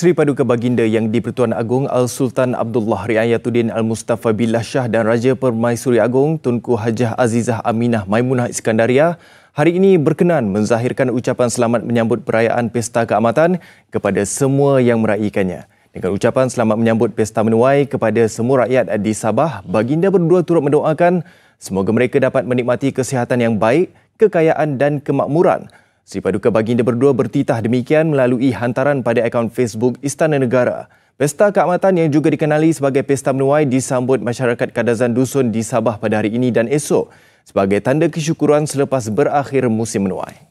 Sri Paduka Baginda yang di-Pertuan Agong Al-Sultan Abdullah Riayatuddin Al-Mustafa Billah Shah dan Raja Permaisuri Agong Tunku Hajah Azizah Aminah Maimunah Iskandaria hari ini berkenan menzahirkan ucapan selamat menyambut perayaan Pesta Keamatan kepada semua yang meraihkannya. Dengan ucapan selamat menyambut Pesta Menuai kepada semua rakyat di Sabah, Baginda berdua turut mendoakan semoga mereka dapat menikmati kesihatan yang baik, kekayaan dan kemakmuran – Sri Paduka Baginda berdua bertitah demikian melalui hantaran pada akaun Facebook Istana Negara. Pesta Keamatan yang juga dikenali sebagai Pesta Menuai disambut masyarakat Kadazan Dusun di Sabah pada hari ini dan esok sebagai tanda kesyukuran selepas berakhir musim menuai.